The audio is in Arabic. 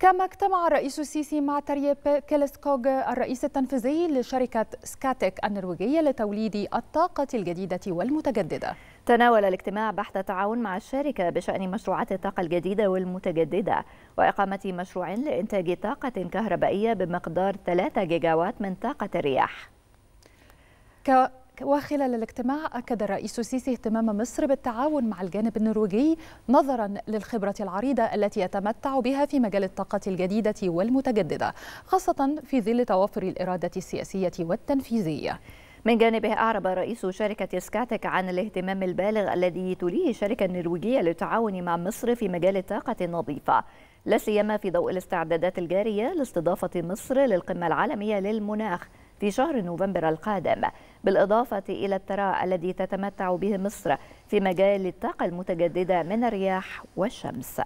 كما اجتمع الرئيس السيسي مع تريب كيلسكوغ الرئيس التنفيذي لشركة سكاتيك النرويجية لتوليد الطاقة الجديدة والمتجددة تناول الاجتماع بحث التعاون مع الشركة بشأن مشروعات الطاقة الجديدة والمتجددة وإقامة مشروع لإنتاج طاقة كهربائية بمقدار 3 جيجاوات من طاقة الرياح ك... وخلال الاجتماع أكد الرئيس السيسي اهتمام مصر بالتعاون مع الجانب النرويجي نظرا للخبرة العريضة التي يتمتع بها في مجال الطاقة الجديدة والمتجددة خاصة في ظل توافر الإرادة السياسية والتنفيذية من جانبه أعرب رئيس شركة سكاتك عن الاهتمام البالغ الذي توليه الشركة النرويجية للتعاون مع مصر في مجال الطاقة النظيفة لا سيما في ضوء الاستعدادات الجارية لاستضافة مصر للقمة العالمية للمناخ في شهر نوفمبر القادم بالإضافة إلى الثراء الذي تتمتع به مصر في مجال الطاقة المتجددة من الرياح والشمس